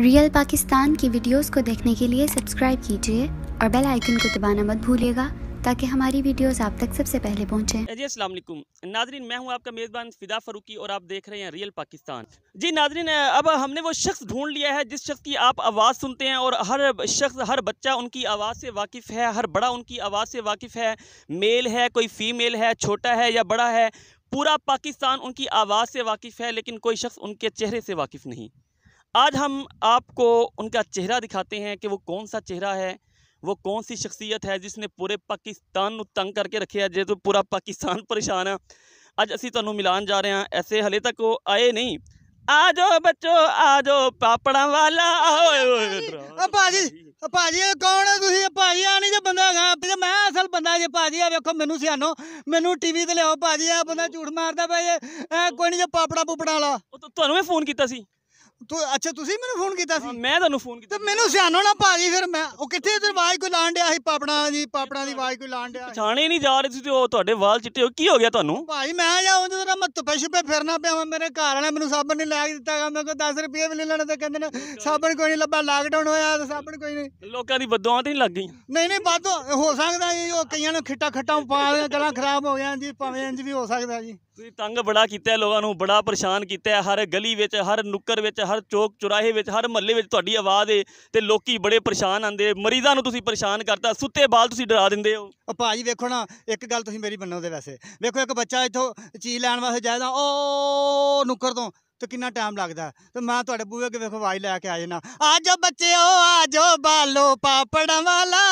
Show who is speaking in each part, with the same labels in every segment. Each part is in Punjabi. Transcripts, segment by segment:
Speaker 1: रियल पाकिस्तान की वीडियोस को देखने के लिए सब्सक्राइब कीजिए और बेल आइकन को दबाना मत भूलिएगा ताकि हमारी वीडियोस आप तक सबसे पहले पहुंचे जी अस्सलाम नाजरीन मैं हूं आपका मेज़बान फिदा फरूकी और आप देख रहे हैं रियल पाकिस्तान जी नाजरीन अब हमने वो शख्स ढूंढ लिया है जिस शख्स की आप आवाज़ सुनते हैं और हर शख्स हर बच्चा उनकी आवाज़ से वाकिफ़ है हर बड़ा उनकी आवाज़ से वाकिफ़ है मेल है कोई फ़ीमेल है छोटा है या बड़ा है पूरा पाकिस्तान उनकी आवाज़ से वाकिफ़ है लेकिन कोई शख्स उनके चेहरे से वाकिफ़ नहीं आज हम आपको उनका चेहरा दिखाते हैं कि वो कौन सा चेहरा है वो कौन सी शख्सियत है ਜਿਸਨੇ ਪੂਰੇ ਪਾਕਿਸਤਾਨ ਨੂੰ ਤੰਗ ਕਰਕੇ ਰੱਖਿਆ ਜੇ ਤੋਂ ਪੂਰਾ ਪਾਕਿਸਤਾਨ ਪਰੇਸ਼ਾਨ ਆ ਅੱਜ ਅਸੀਂ ਤੁਹਾਨੂੰ ਮਿਲਾਨ ਜਾ ਰਹੇ ਹਾਂ ਐਸੇ ਹਲੇ ਤੱਕ ਉਹ ਆਏ ਨਹੀਂ ਆ ਜਾਓ ਬੱਚੋ ਆ ਜਾਓ ਪਾਪੜਾਂ
Speaker 2: ਵਾਲਾ ਓਏ ਓਏ ਆ ਭਾਜੀ ਆ ਭਾਜੀ ਇਹ ਕੌਣ ਹੈ ਤੁਸੀਂ ਭਾਜੀ ਆ ਨਹੀਂ ਜੇ ਬੰਦਾ ਹੈਗਾ ਤੇ ਮੈਂ ਅਸਲ ਬੰਦਾ ਜੇ ਭਾਜੀ ਆ ਵੇਖੋ ਮੈਨੂੰ ਸਿਆਨੋ ਮੈਨੂੰ ਟੀਵੀ ਤੇ ਲਿਆਓ ਭਾਜੀ ਆ ਬੰਦਾ ਝੂਠ ਮਾਰਦਾ ਭਾਈ ਕੋਈ ਨਹੀਂ ਜੇ ਪਾਪੜਾ ਪੁਪੜਾ ਵਾਲਾ ਤੁਹਾਨੂੰ ਮੈਂ ਫੋਨ ਕੀਤਾ ਸੀ ਤੂੰ ਅੱਛਾ ਤੁਸੀਂ ਮੈਨੂੰ ਫੋਨ ਕੀਤਾ ਸੀ ਮੈਂ ਤੁਹਾਨੂੰ ਫੋਨ ਤੇ ਕੀਤਾ ਮੈਨੂੰ ਸਿਆਣੋ ਨਾ ਭਾਜੀ ਫਿਰ ਮੈਂ ਉਹ ਕਿੱਥੇ ਤੇ ਆਵਾਜ਼ ਕੋਈ ਲਾਣ ਡਿਆ ਸੀ ਪਾਪੜਾ ਦੀ ਪਾਪੜਾ ਦੀ ਆਵਾਜ਼ ਕੋਈ ਲਾਣ ਡਿਆ
Speaker 1: ਪਛਾਣੇ ਨਹੀਂ ਜਾ ਰਹੇ ਤੁਸੀਂ ਤੇ ਉਹ ਤੁਹਾਡੇ ਵਾਲ ਚਿੱਟੇ ਹੋ ਕੀ ਹੋ ਗਿਆ ਤੁਹਾਨੂੰ
Speaker 2: ਭਾਈ ਮੈਂ ਜਾ ਉਹ ਤਰ੍ਹਾਂ ਮੈਂ ਤੁਪੇ ਛੁਪੇ ਫਿਰਨਾ ਪਿਆ ਮੇਰੇ ਘਰ ਵਾਲਾ ਮੈਨੂੰ ਸਾਬਣ ਨਹੀਂ ਲੈ ਕੇ ਦਿੱਤਾ ਗਾ ਕੋਈ 10 ਰੁਪਏ ਵੀ ਨਹੀਂ ਲੈਣੇ ਤੇ ਕਹਿੰਦੇ ਨੇ ਸਾਬਣ ਕੋਈ ਨਹੀਂ ਲੱਭਾ ਲਾਕਡਾਊਨ ਹੋਇਆ ਤੇ ਸਾਬਣ ਕੋਈ ਨਹੀਂ
Speaker 1: ਲੋਕਾਂ ਦੀ ਬਦਦੁਆ ਤੇ ਨਹੀਂ ਲੱਗ ਗਈ
Speaker 2: ਨਹੀਂ ਨਹੀਂ ਵੱਧ ਹੋ ਸਕਦਾ ਜੀ ਉਹ ਕਈਆਂ ਨੂੰ ਖਿੱਟਾ ਖੱਟਾ ਪਾ ਦੇ ਖਰਾਬ ਹੋ ਗਿਆ ਜੀ ਭਾਵੇਂ ਇੰਜ ਵੀ ਹੋ ਸਕਦਾ ਜੀ
Speaker 1: ਤੁਸੀਂ ਤੰਗ ਬੜਾ ਕੀਤਾ ਲੋਕਾਂ ਨੂੰ ਬੜਾ ਪਰੇਸ਼ਾਨ ਕੀਤਾ ਹਰ ਗਲੀ ਵਿੱਚ ਹਰ ਨੁੱਕਰ ਵਿੱਚ ਹਰ ਚੌਕ ਚੁਰਾਹੇ ਵਿੱਚ ਹਰ ਮਹੱਲੇ ਵਿੱਚ ਤੁਹਾਡੀ ਆਵਾਜ਼ ਹੈ ਤੇ ਲੋਕੀ ਬੜੇ ਪਰੇਸ਼ਾਨ ਆਂਦੇ ਮਰੀਜ਼ਾਂ ਨੂੰ ਤੁਸੀਂ ਪਰੇਸ਼ਾਨ ਕਰਤਾ ਸੁੱਤੇ ਬਾਲ ਤੁਸੀਂ
Speaker 2: ਡਰਾ ਦਿੰਦੇ ਹੋ ਉਹ ਭਾਜੀ ਵੇਖੋ ਨਾ ਇੱਕ ਗੱਲ ਤੁਸੀਂ ਮੇਰੀ ਦੇ ਵੈਸੇ ਵੇਖੋ ਇੱਕ ਬੱਚਾ ਇੱਥੋਂ ਚੀਜ਼ ਲੈਣ ਵਾਸਤੇ ਜਾਇਦਾ ਓ ਨੁੱਕਰ ਤੋਂ ਤੇ ਕਿੰਨਾ ਟਾਈਮ ਲੱਗਦਾ ਤੇ ਮੈਂ ਤੁਹਾਡੇ ਬੂਹੇ ਅੱਗੇ ਵੇਖੋ ਆਵਾਜ਼ ਲੈ ਕੇ ਆ ਆ ਆਜੋ ਬੱਚਿਓ ਜਾ ਬਾਲੋ ਪਾਪੜਾਂ ਵਾਲਾ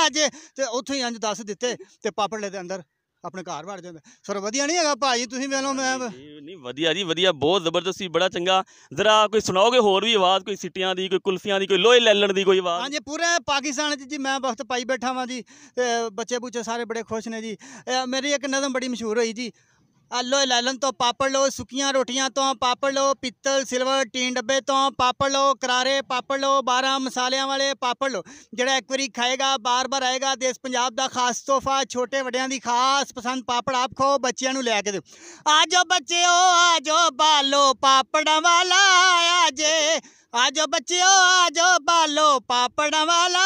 Speaker 2: ਆਜੇ ਤੇ ਉੱਥੇ ਹੀ ਅੰਜ ਦੱਸ ਦਿੱਤੇ ਤੇ ਪਾਪੜ ਲੈ ਦੇ ਅੰਦਰ ਆਪਣੇ ਘਰ ਵੜ ਜਾਂਦਾ ਸਰ ਵਧੀਆ ਨਹੀਂ ਹੈਗਾ ਭਾਜੀ ਤੁਸੀਂ ਮੈਨੂੰ ਮੈਂ ਨਹੀਂ
Speaker 1: ਨਹੀਂ, ਵਧੀਆ ਜੀ ਵਧੀਆ ਬਹੁਤ ਜ਼ਬਰਦਸਤੀ ਬੜਾ ਚੰਗਾ ਜ਼ਰਾ ਕੋਈ ਸੁਣਾਓਗੇ ਹੋਰ ਵੀ ਆਵਾਜ਼ ਕੋਈ ਸਿੱਟੀਆਂ ਦੀ ਕੋਈ ਕੁਲਫੀਆਂ ਦੀ ਕੋਈ ਲੋਹੇ ਲੈਲਣ ਦੀ ਕੋਈ ਆਵਾਜ਼ ਹਾਂਜੀ
Speaker 2: ਪੂਰੇ ਪਾਕਿਸਤਾਨ 'ਚ ਜੀ ਮੈਂ ਵਕਤ ਪਾਈ ਬੈਠਾ ਵਾਂ ਜੀ ਤੇ ਬੱਚੇ ਬੁੱਚੇ ਸਾਰੇ ਬੜੇ ਖੁਸ਼ ਨੇ ਜੀ ਮੇਰੀ ਇੱਕ ਨਜ਼ਮ ਬੜੀ ਮਸ਼ਹੂਰ ਹੋਈ ਜੀ ਆਲੋ ਲਾਲਨ ਤੋਂ ਪਾਪੜ ਲਓ ਸੁਕੀਆਂ ਰੋਟੀਆਂ ਤੋਂ ਪਾਪੜ ਲਓ ਪਿੱਤਲ ਸਿਲਵਰ ਟੀਨ ਡੱਬੇ ਤੋਂ ਪਾਪੜ ਲਓ ਕਰਾਰੇ ਪਾਪੜ ਲਓ 12 ਮਸਾਲਿਆਂ ਵਾਲੇ ਪਾਪੜ ਲੋ ਜਿਹੜਾ ਇੱਕ ਵਾਰੀ ਖਾਏਗਾ ਬਾਰ-ਬਾਰ ਆਏਗਾ ਦੇਸ਼ ਪੰਜਾਬ ਦਾ ਖਾਸ ਤੋਹਫਾ ਛੋਟੇ ਵੱਡਿਆਂ ਦੀ ਖਾਸ ਪਸੰਦ ਪਾਪੜ ਆਪ ਖਾਓ ਬੱਚਿਆਂ ਨੂੰ ਲੈ ਕੇ ਦਿਓ ਆਜੋ ਬੱਚਿਓ ਆਜੋ ਬਾਲੋ ਪਾਪੜਾਂ ਵਾਲਾ ਆਜੇ ਆਜੋ ਬੱਚਿਓ ਆਜੋ ਬਾਲੋ ਪਾਪੜ ਵਾਲਾ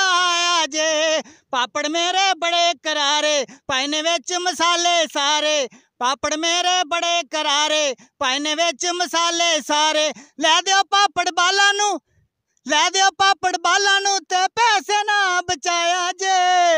Speaker 2: ਆਜੇ ਪਾਪੜ ਮੇਰੇ ਬੜੇ ਕਰਾਰੇ ਪਾਇਨ ਵਿੱਚ ਮਸਾਲੇ ਸਾਰੇ ਪਾਪੜ ਮੇਰੇ ਬੜੇ ਕਰਾਰੇ ਪਾਇਨੇ ਵਿੱਚ ਮਸਾਲੇ ਸਾਰੇ ਲੈ ਦਿਓ ਪਾਪੜ ਬਾਲਾਂ ਨੂੰ ਲੈ ਦਿਓ ਪਾਪੜ ਬਾਲਾਂ ਨੂੰ ਤੇ ਪੈਸੇ ਨਾ ਬਚਾਇਆ ਜੇ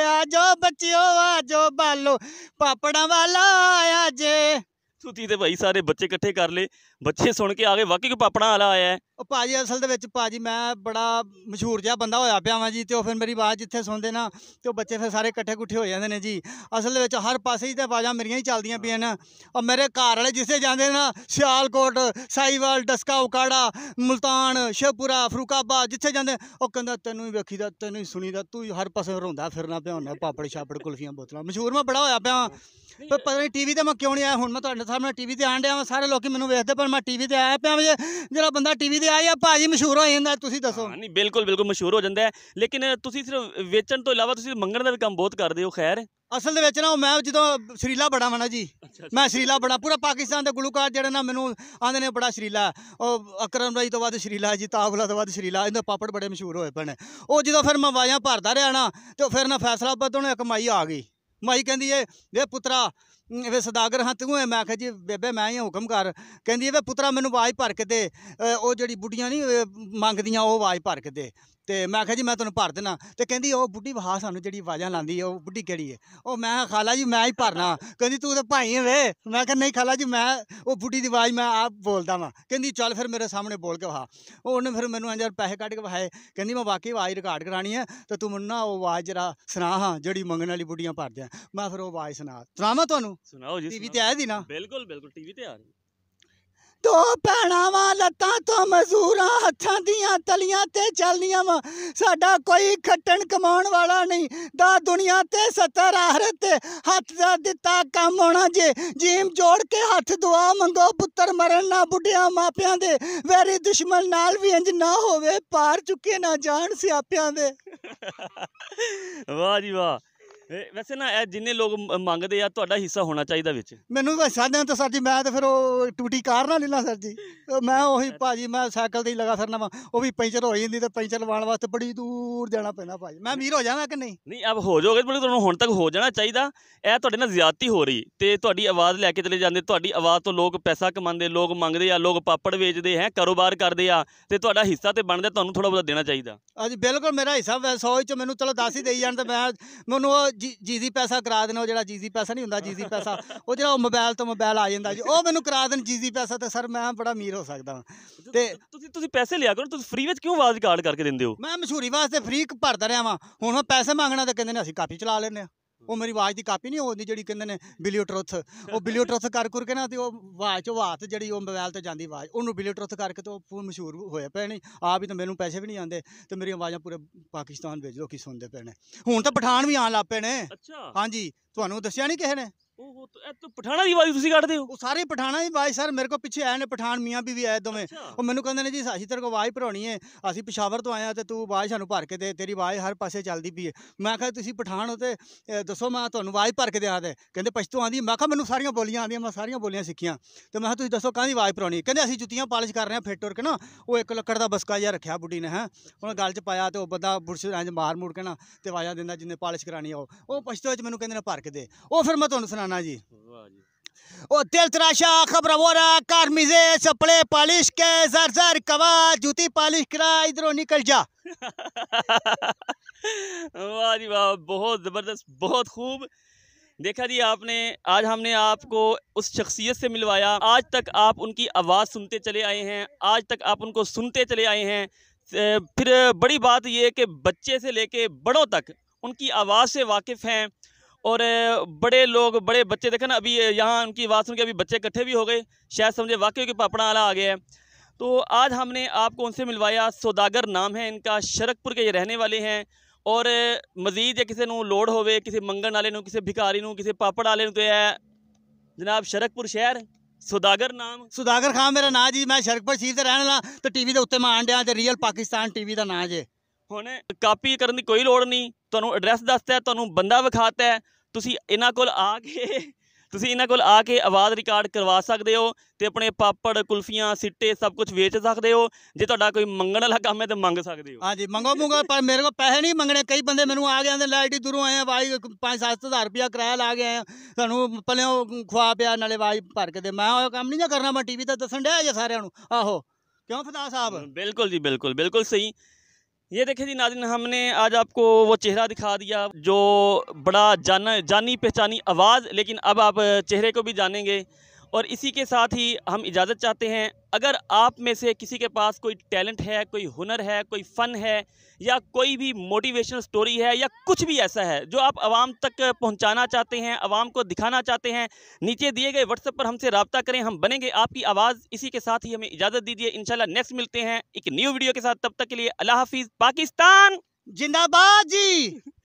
Speaker 2: ਆ ਜੋ ਬੱਚਿਓ ਆ ਜੋ ਬਾਲੋ ਪਾਪੜਾਂ ਵਾਲਾ ਆਇਆ ਜੇ ਸੁਤੀ ਤੇ
Speaker 1: ਭਾਈ ਸਾਰੇ ਬੱਚੇ ਇਕੱਠੇ ਕਰ ਲੇ ਬੱਚੇ ਸੁਣ ਕੇ ਆ ਗਏ ਵਾਕਈ ਕੋ ਪਾਪਣਾ ਵਾਲਾ ਆਇਆ
Speaker 2: ਉਹ ਭਾਜੀ ਅਸਲ ਦੇ ਵਿੱਚ ਭਾਜੀ ਮੈਂ ਬੜਾ ਮਸ਼ਹੂਰ ਜਿਹਾ ਬੰਦਾ ਹੋਇਆ ਪਿਆ ਵਾਂ ਜੀ ਤੇ ਉਹ ਫਿਰ ਮੇਰੀ ਆਵਾਜ਼ ਜਿੱਥੇ ਸੁਣਦੇ ਨਾ ਤੇ ਉਹ ਬੱਚੇ ਫਿਰ ਸਾਰੇ ਇਕੱਠੇ ਗੁੱਠੇ ਹੋ ਜਾਂਦੇ ਨੇ ਜੀ ਅਸਲ ਦੇ ਵਿੱਚ ਹਰ ਪਾਸੇ ਹੀ ਤੇ ਆਵਾਜ਼ਾਂ ਮੇਰੀਆਂ ਹੀ ਚੱਲਦੀਆਂ ਪਈਆਂ ਨਾ ਔਰ ਮੇਰੇ ਘਰ ਵਾਲੇ ਜਿੱਥੇ ਜਾਂਦੇ ਨਾ ਸਿਆਲਕੋਟ ਸਾਈਵਾਲ ਡਸਕਾ ਉਕਾੜਾ ਮਲਤਾਨ ਸ਼ੇਪੂਰਾ ਫਰੂਕਾਬਾਦ ਜਿੱਥੇ ਜਾਂਦੇ ਉਹ ਕਹਿੰਦਾ ਤੈਨੂੰ ਹੀ ਵੇਖੀਦਾ ਤੈਨੂੰ ਹੀ ਸੁਣੀਦਾ ਤੂੰ ਹਰ ਪਾਸੇ ਰੋਂਦਾ ਫਿਰਨਾ ਪਿਆ ਹੁੰਦਾ ਪਾਪੜ ਛਾਪੜ ਕੁਲਫੀਆਂ ਬੋਤਲਾਂ ਮਸ਼ਹੂਰ ਮੈਂ ਬੜਾ ਹੋਇਆ ਪਿਆ ਪਰ ਪਤਾ ਨਹੀਂ ਟੀਵੀ ਤੇ ਮੈਂ ਕਿਉਂ ਨਹੀਂ ਆਇਆ ਹੁਣ ਮੈਂ ਤੁਹਾਡੇ ਸਾਹਮਣੇ ਟੀਵੀ ਤੇ ਆਣ ਡਿਆ ਸਾਰੇ ਲੋਕੀ ਮੈਨੂੰ ਵੇਖਦੇ ਪਰ ਹੁਣ ਮੈਂ ਟੀਵੀ ਤੇ ਆਇਆ ਪਿਆ ਜਿਹੜਾ ਬੰਦਾ ਟੀਵੀ ਤੇ ਆਇਆ ਭਾਜੀ ਮਸ਼ਹੂਰ ਹੋ ਜਾਂਦਾ ਤੁਸੀਂ ਦੱਸੋ ਨਹੀਂ
Speaker 1: ਬਿਲਕੁਲ ਬਿਲਕੁਲ ਮਸ਼ਹੂਰ ਹੋ ਜਾਂਦਾ ਹੈ ਲੇਕਿਨ ਤੁਸੀਂ ਸਿਰਫ ਵੇਚਣ ਤੋਂ ਇਲਾਵਾ ਤੁਸੀਂ ਮੰਗਣ ਦਾ ਵੀ ਕੰਮ ਬਹੁਤ ਕਰਦੇ ਹੋ ਖੈਰ
Speaker 2: ਅਸਲ ਦੇ ਵਿੱਚ ਨਾ ਉਹ ਮੈਂ ਜਦੋਂ ਸ਼ਰੀਲਾ ਬੜਾ ਮਣਾ ਜੀ ਮੈਂ ਸ਼ਰੀਲਾ ਬੜਾ ਪੂਰਾ ਪਾਕਿਸਤਾਨ ਦੇ ਗੁਲੂਕਾਰ ਜਿਹੜੇ ਨਾ ਮੈਨੂੰ ਆਂਦੇ ਨੇ ਬੜਾ ਸ਼ਰੀਲਾ ਉਹ ਅਕਰਮ ਰਾਈ ਤੋਂ ਬਾਅਦ ਸ਼ਰੀਲਾ ਜੀ ਤਾਬਲਾ ਤੋਂ ਬਾਅਦ ਸ਼ਰੀਲਾ ਇਹਦੇ ਪਾਪੜ ਬੜੇ ਮਸ਼ਹੂਰ ਹੋਏ ਪਣ ਉਹ ਜਦੋਂ ਫਿਰ ਮੈਂ ਵਾਜਾਂ ਭਰਦਾ ਰਿਹਾ ਨਾ ਤੇ ਫਿਰ ਨਾ ਫੈਸਲਾ ਤੋਂ ਇੱਕ ਮਾਈ ਆ ਗਈ ਮਾਈ ਕਹਿੰਦੀ ਏ ਵੇ ਪੁੱਤਰਾ ਵੇ ਸਦਾਗਰ ਹਾਂ ਤੂੰ ਐ ਮੈਂ ਕਿਹਾ ਜੀ ਬੇਬੇ ਮੈਂ ਹੀ ਹੁਕਮ ਕਰ ਕਹਿੰਦੀ ਵੇ ਪੁੱਤਰਾ ਮੈਨੂੰ ਆਵਾਜ਼ ਭਰ ਕੇ ਦੇ ਉਹ ਜਿਹੜੀ ਬੁੱਢੀਆਂ ਨਹੀਂ ਮੰਗਦੀਆਂ ਉਹ ਆਵਾਜ਼ ਭਰ ਕੇ ਦੇ ਤੇ ਮੈਂ ਆਖਿਆ ਜੀ ਮੈਂ ਤੁਹਾਨੂੰ ਭਰ ਦੇਣਾ ਤੇ ਕਹਿੰਦੀ ਉਹ ਬੁੱਢੀ ਵਹਾ ਸਾਨੂੰ ਜਿਹੜੀ ਆਵਾਜ਼ਾਂ ਲਾਉਂਦੀ ਉਹ ਬੁੱਢੀ ਕਿਹੜੀ ਹੈ ਉਹ ਮੈਂ ਕਿਹਾ ਖਾਲਾ ਜੀ ਮੈਂ ਹੀ ਭਰਨਾ ਕਹਿੰਦੀ ਤੂੰ ਤਾਂ ਭਾਈ ਵੇ ਮੈਂ ਕਿਹਾ ਨਹੀਂ ਖਾਲਾ ਜੀ ਮੈਂ ਉਹ ਬੁੱਢੀ ਦੀ ਆਵਾਜ਼ ਮੈਂ ਆਪ ਬੋਲਦਾ ਵਾਂ ਕਹਿੰਦੀ ਚੱਲ ਫਿਰ ਮੇਰੇ ਸਾਹਮਣੇ ਬੋਲ ਕੇ ਵਹਾ ਉਹਨੇ ਫਿਰ ਮੈਨੂੰ ਅੰਜਰ ਪੈਸੇ ਕੱਢ ਕੇ ਵਹਾਏ ਕਹਿੰਦੀ ਮੈਂ ਵਾਕਈ ਆਵਾਜ਼ ਰਿਕਾਰਡ ਕਰਾਣੀ ਹੈ ਤੇ ਤੂੰ ਮੈਨੂੰ ਨਾ ਉਹ ਆਵਾਜ਼ ਜਰਾ ਸੁਣਾ ਹਾਂ ਜਿਹੜੀ ਮੰਗਣ ਵਾਲੀ ਬੁੱਢੀਆਂ ਭਰਦੇ ਆ ਮੈਂ ਫਿਰ ਉਹ ਆਵਾਜ਼ ਸੁਣਾ ਸੁਣਾਵਾਂ ਤੁਹਾਨੂੰ ਸੁਣਾਓ ਜੀ ਟੀਵੀ ਤੇ ਆਇਆ ਦੀ ਨਾ ਬਿਲਕੁਲ ਬਿਲਕੁਲ ਟੀਵੀ ਤੇ ਆ ਰਹੀ ਦੋ ਭੈਣਾਂ ਵਾਂ ਲੱਤਾਂ ਤੋਂ ਮਜ਼ਦੂਰਾਂ ਹੱਥਾਂ ਦੀਆਂ ਤਲੀਆਂ ਤੇ ਚੱਲਦੀਆਂ ਵਾਂ ਸਾਡਾ ਕੋਈ ਖੱਟਣ ਕਮਾਉਣ ਵਾਲਾ ਨਹੀਂ ਦਾ ਦੁਨੀਆ ਤੇ ਸਤਰ ਆਹਰਤ ਹੱਥ ਦਾ ਦਿੱਤਾ ਕੰਮ ਹੋਣਾ ਜੇ ਜੀਮ ਜੋੜ ਕੇ ਹੱਥ ਦੁਆ ਮੰਗੋ ਪੁੱਤਰ ਮਰਨ ਨਾ ਬੁੱਢਿਆਂ ਮਾਪਿਆਂ ਦੇ ਵੈਰੀ ਦੁਸ਼ਮਣ ਨਾਲ ਵੀ ਇੰਜ ਨਾ ਹੋਵੇ ਪਾਰ ਚੁੱਕੇ ਨਾ ਜਾਣ ਸਿਆਪਿਆਂ ਦੇ
Speaker 1: ਵਾਹ ਜੀ ਵਾਹ ਵੈਸੇ ਨਾ ਇਹ ਜਿੰਨੇ ਲੋਕ ਮੰਗਦੇ ਆ ਤੁਹਾਡਾ ਹਿੱਸਾ ਹੋਣਾ ਚਾਹੀਦਾ ਵਿੱਚ
Speaker 2: ਮੈਨੂੰ ਤਾਂ ਸਾਧਿਆ ਤਾਂ ਸਰ ਜੀ ਮੈਂ ਤਾਂ ਫਿਰ ਉਹ ਟੂਟੀ ਕਾਰ ਨਾਲ ਲੈਣਾ ਸਰ ਜੀ ਮੈਂ ਉਹੀ ਭਾਜੀ ਮੈਂ ਸਾਈਕਲ ਤੇ ਹੀ ਲਗਾ ਫਿਰਨਾ ਵਾ ਉਹ ਵੀ ਪੈਂਚਰ ਹੋ ਜਾਂਦੀ ਤੇ ਪੈਂਚਰ ਲਵਾਉਣ ਵਾਸਤੇ ਬੜੀ ਦੂਰ ਜਾਣਾ ਪੈਂਦਾ ਭਾਜੀ ਮੈਂ ਅਮੀਰ ਹੋ ਜਾਵਾਂ ਕਿ ਨਹੀਂ ਨਹੀਂ ਆਪ ਹੋ ਜਾਓਗੇ ਬਲਕਿ ਤੁਹਾਨੂੰ
Speaker 1: ਹੁਣ ਤੱਕ ਹੋ ਜਾਣਾ ਚਾਹੀਦਾ ਇਹ ਤੁਹਾਡੇ ਨਾਲ ਜ਼ਿਆਦਤੀ ਹੋ ਰਹੀ ਤੇ ਤੁਹਾਡੀ ਆਵਾਜ਼ ਲੈ ਕੇ ਚਲੇ ਜਾਂਦੇ ਤੁਹਾਡੀ ਆਵਾਜ਼ ਤੋਂ ਲੋਕ ਪੈਸਾ ਕਮਾਉਂਦੇ ਲੋਕ ਮੰਗਦੇ ਆ ਲੋਕ ਪਾਪੜ ਵੇਚਦੇ ਹੈ ਕਾਰੋਬਾਰ ਕਰਦੇ ਆ ਤੇ ਤੁਹਾਡਾ ਹਿੱਸਾ ਤੇ ਬਣਦਾ ਤੁਹਾਨੂੰ ਥੋੜਾ ਬਹੁਤਾ ਦੇਣਾ ਚਾਹੀਦਾ
Speaker 2: ਅੱਜ ਬਿਲਕੁਲ ਮੇਰਾ ਹਿੱਸਾ 100 ਚ ਮੈਨੂੰ ਚਲੋ 10 ਹੀ ਦੇਈ ਜਾਣ ਤੇ ਮੈਂ ਮੈਨੂੰ ਉਹ ਜੀਜ਼ੀ ਪੈਸਾ ਕਰਾ ਦੇਣਾ ਉਹ ਜਿਹੜਾ ਜੀਜ਼ੀ ਪੈਸਾ ਨਹੀਂ ਹੁੰਦਾ ਜੀਜ਼ੀ ਪੈਸਾ ਉਹ ਜਿਹੜਾ ਮੋਬਾਈਲ ਤੋਂ ਮੋਬਾਈਲ ਆ ਜਾਂਦਾ ਜੀ ਉਹ ਮੈਨੂੰ ਕਰਾ ਦੇਣ ਜੀਜ਼ੀ ਪੈਸਾ ਤੇ ਸਰ ਮੈਂ ਬੜਾ ਅਮੀਰ ਹੋ ਸਕਦਾ ਤੇ ਤੁਸੀਂ ਤੁਸੀਂ ਪੈਸੇ ਲਿਆ ਕਰੋ ਤੁਸੀਂ ਫ੍ਰੀ ਵਿੱਚ ਕਿਉਂ
Speaker 1: ਆਵਾਜ਼ ਕਾਰਡ ਕਰਕੇ ਦਿੰਦੇ ਹੋ
Speaker 2: ਮੈਂ ਮਸ਼ਹੂਰੀ ਵਾਸਤੇ ਫ੍ਰੀ ਭਰਦਾ ਰਿਹਾ ਵਾਂ ਹੁਣ ਪੈਸੇ ਮੰਗਣਾ ਤਾਂ ਕਹਿੰਦੇ ਨੇ ਅਸੀਂ ਕਾਪੀ ਚਲਾ ਲੈਨੇ ਆ ਉਹ ਮੇਰੀ ਆਵਾਜ਼ ਦੀ ਕਾਪੀ ਨਹੀਂ ਹੋਉਂਦੀ ਜਿਹੜੀ ਕਹਿੰਦੇ ਨੇ ਬਿਲੀਓ ਟਰੁੱਥ ਉਹ ਬਿਲੀਓ ਟਰੁੱਥ ਕਰ ਕਰਕੇ ਨਾ ਤੇ ਉਹ ਆਵਾਜ਼ ਚੋਂ ਆਵਾਜ਼ ਜਿਹੜੀ ਉਹ ਮੋਬਾਈਲ ਤੇ ਜਾਂਦੀ ਆਵਾਜ਼ ਉਹਨੂੰ ਬਿਲੀਓ ਟਰੁੱਥ ਕਰਕੇ ਤੇ ਉਹ ਮਸ਼ਹੂਰ ਹੋਇਆ ਪਿਆ ਨਹੀਂ ਆ ਵੀ ਤਾਂ ਮੈਨੂੰ ਪੈਸੇ ਵੀ ਨਹੀਂ ਆਉਂਦੇ ਤੇ ਮੇਰੀ ਆਵਾਜ਼ਾਂ ਪੂਰੇ ਪਾਕਿਸਤਾਨ ਵਿੱਚ ਲੋਕੀ ਸੁਣਦੇ ਪਏ ਨੇ ਹੁਣ ਤਾਂ ਪਠਾਨ ਵੀ ਆਣ ਲੱਪੇ ਪਏ ਨੇ ਹਾਂਜੀ ਤੁਹਾਨੂੰ ਦੱਸਿਆ ਨਹੀਂ ਕਿਸੇ ਨੇ ਉਹ ਇਹ ਤੂੰ ਪਠਾਣਾ ਦੀ ਆਵਾਜ਼ ਤੁਸੀਂ ਕੱਢਦੇ ਹੋ ਉਹ ਸਾਰੇ ਪਠਾਣਾ ਦੀ ਆਵਾਜ਼ ਸਰ ਮੇਰੇ ਕੋ ਪਿੱਛੇ ਆਏ ਨੇ ਪਠਾਨ ਮੀਆਂ ਵੀ ਵੀ ਆਏ ਦੋਵੇਂ ਉਹ ਮੈਨੂੰ ਕਹਿੰਦੇ ਨੇ ਜੀ ਸਾਸੀ ਤੇਰੇ ਕੋ ਆਵਾਜ਼ ਭਰਾਉਣੀ ਹੈ ਅਸੀਂ ਪਸ਼ਾਵਰ ਤੋਂ ਆਏ ਆ ਤੇ ਤੂੰ ਆਵਾਜ਼ ਸਾਨੂੰ ਭਰ ਕੇ ਦੇ ਤੇਰੀ ਆਵਾਜ਼ ਹਰ ਪਾਸੇ ਚੱਲਦੀ ਪਈ ਮੈਂ ਕਿਹਾ ਤੁਸੀਂ ਪਠਾਨ ਹੋ ਤੇ ਦੱਸੋ ਮੈਂ ਤੁਹਾਨੂੰ ਆਵਾਜ਼ ਭਰ ਕੇ ਦਿਆਂ ਦੇ ਕਹਿੰਦੇ ਪਛਤੋਂ ਆਂਦੀ ਮੈਂ ਕਿਹਾ ਮੈਨੂੰ ਸਾਰੀਆਂ ਬੋਲੀਆਂ ਆਂਦੀਆਂ ਮੈਂ ਸਾਰੀਆਂ ਬੋਲੀਆਂ ਸਿੱਖੀਆਂ ਤੇ ਮੈਂ ਕਿਹਾ ਤੁਸੀਂ ਦੱਸੋ ਕਾਹਦੀ ਆਵਾਜ਼ ਭਰਾਉਣੀ ਕਹਿੰਦੇ ਅਸੀਂ ਜੁੱਤੀਆਂ ਪਾਲਿਸ਼ ਕਰ ਰਹੇ ਆ ਫਿੱਟ ਹੋਰ ਕੇ ਨਾ ਉਹ ਇੱਕ ਲੱਕੜ ਦਾ ਬਸਕਾ ਜਿਹਾ ਰੱਖਿਆ ਬੁੱਢੀ ਨੇ ਹੈ ਉਹ ਗੱਲ 'ਚ ਪਾਇਆ ਤੇ ਉਹ ਬੰਦਾ ਬੁਰਸ਼ ਰੰਜ ਮਾਰ ਮੂੜ ਕੇ ਨਾ ਤੇ ਆਵਾਜ਼ਾਂ ਦਿੰਦਾ ਜਿੰਨੇ ਪਾਲਿਸ਼ ਕਰਾਣੀ ਆ ਉਹ ਪਸ਼ਤੋ ਵਿੱਚ ਮੈਨੂੰ ਕਹਿੰਦੇ ਨੇ ਭਰ ਕੇ ਦੇ ਉਹ ਫਿਰ ਮੈਂ ਤੁਹਾਨੂੰ ਸੁਣਾ नाना जी ओ तेल तराशा खबर वोरा कार मिजे सपड़े पालिश के जर जर कवा जूती पालिश करा इधरों निकल जा
Speaker 1: वाह जी वाह बहुत ज़बरदस्त बहुत खूब देखा जी आपने आज हमने आपको उस शख्सियत से मिलवाया आज तक आप उनकी आवाज़ सुनते चले आए हैं आज तक आप उनको सुनते चले आए हैं फिर बड़ी बात यह कि बच्चे से लेके बड़ों तक उनकी आवाज़ से वाकिफ़ हैं और बड़े लोग बड़े बच्चे देखे ना अभी यहाँ उनकी आवाज़ सुन के अभी बच्चे इकट्ठे भी हो गए शायद समझे वाकई कि पापड़ा आला आ गया है तो आज हमने आपको उनसे मिलवाया सौदागर नाम है इनका शरकपुर के ये रहने वाले हैं ਔਰ ਮਜ਼ੀਦ ਜੇ ਕਿਸੇ ਨੂੰ ਲੋੜ ਹੋਵੇ ਕਿਸੇ ਮੰਗਣ ਵਾਲੇ ਨੂੰ ਕਿਸੇ ਭਿਕਾਰੀ ਨੂੰ ਕਿਸੇ ਪਾਪੜ ਵਾਲੇ ਨੂੰ ਤੇ ਹੈ ਜਨਾਬ ਸ਼ਰਕਪੁਰ ਸ਼ਹਿਰ ਸੁਦਾਗਰ ਨਾਮ ਸੁਦਾਗਰ ਖਾਨ ਮੇਰਾ ਨਾਂ ਜੀ ਮੈਂ ਸ਼ਰਕਪੁਰ ਸ਼ੀਰ ਤੇ ਰਹਿਣ ਵਾਲਾ ਤੇ ਟੀਵੀ ਦੇ ਉੱਤੇ ਮੈਂ ਆਣ ਡਿਆ ਤੇ ਰੀਅਲ ਪਾਕਿਸਤਾਨ ਟੀਵੀ ਦਾ ਨਾਂ ਜੇ ਹੁਣ ਕਾਪੀ ਕਰਨ ਦੀ ਕੋਈ ਲੋੜ ਨਹੀਂ ਤੁਹਾਨੂੰ ਐਡਰੈਸ ਦੱਸਦਾ ਤੁਹਾਨੂੰ ਬੰਦਾ ਵਿਖਾਤਾ ਤੁਸੀਂ ਇਹਨਾਂ ਕੋਲ ਆ ਕੇ ਤੁਸੀਂ ਇਹਨਾਂ ਕੋਲ ਆ ਕੇ ਆਵਾਜ਼ ਰਿਕਾਰਡ ਕਰਵਾ ਸਕਦੇ ਹੋ ਤੇ ਆਪਣੇ ਪਾਪੜ ਕੁਲਫੀਆਂ ਸਿੱਟੇ ਸਭ ਕੁਝ ਵੇਚ ਸਕਦੇ ਹੋ ਜੇ ਤੁਹਾਡਾ ਕੋਈ ਮੰਗਣ ਵਾਲਾ ਕੰਮ ਹੈ ਤੇ
Speaker 2: ਮੰਗ ਸਕਦੇ ਹੋ ਹਾਂਜੀ ਮੰਗੋ ਮੰਗੋ ਪਰ ਮੇਰੇ ਕੋਲ ਪੈਸੇ ਨਹੀਂ ਮੰਗਣੇ ਕਈ ਬੰਦੇ ਮੈਨੂੰ ਆ ਗਏ ਨੇ ਲਾਈਟੀ ਦੂਰੋਂ ਆਏ ਆ ਬਾਈ 5-7000 ਰੁਪਿਆ ਕਿਰਾਇਆ ਲਾ ਗਏ ਆ ਤੁਹਾਨੂੰ ਪਲਿਓ ਖਵਾ ਪਿਆ ਨਾਲੇ ਬਾਈ ਭਰ ਕੇ ਦੇ ਮੈਂ ਉਹ ਕੰਮ ਨਹੀਂ ਕਰਨਾ ਮੈਂ ਟੀਵੀ ਤੇ ਦੱਸਣ ਡਿਆ ਜੇ ਸਾਰਿਆਂ ਨੂੰ ਆਹੋ
Speaker 1: ਕਿਉਂ ਫਦਾ ਸਾਹਿਬ ਬਿਲਕੁਲ ਜੀ ਬਿਲਕੁਲ ਬਿਲਕੁਲ ਸਹੀ ये देखिए जी नाजिन हमने आज आपको वो चेहरा दिखा दिया जो बड़ा जाना जानी पहचानी आवाज़ लेकिन अब आप चेहरे को भी जानेंगे और इसी के साथ ही हम इजाज़त चाहते हैं अगर आप में से किसी के पास कोई टैलेंट है कोई हुनर है कोई फ़न है या कोई भी मोटिवेशनल स्टोरी है या कुछ भी ऐसा है जो आप आवाम तक पहुंचाना चाहते हैं आवाम को दिखाना चाहते हैं नीचे दिए गए व्हाट्सएप पर हमसे रबता करें हम बनेंगे आपकी आवाज़ इसी के साथ ही हमें इजाज़त दीजिए इन नेक्स्ट मिलते हैं एक न्यू वीडियो के साथ तब तक के लिए अल्लाह हाफिज़ पाकिस्तान जिंदाबाद जी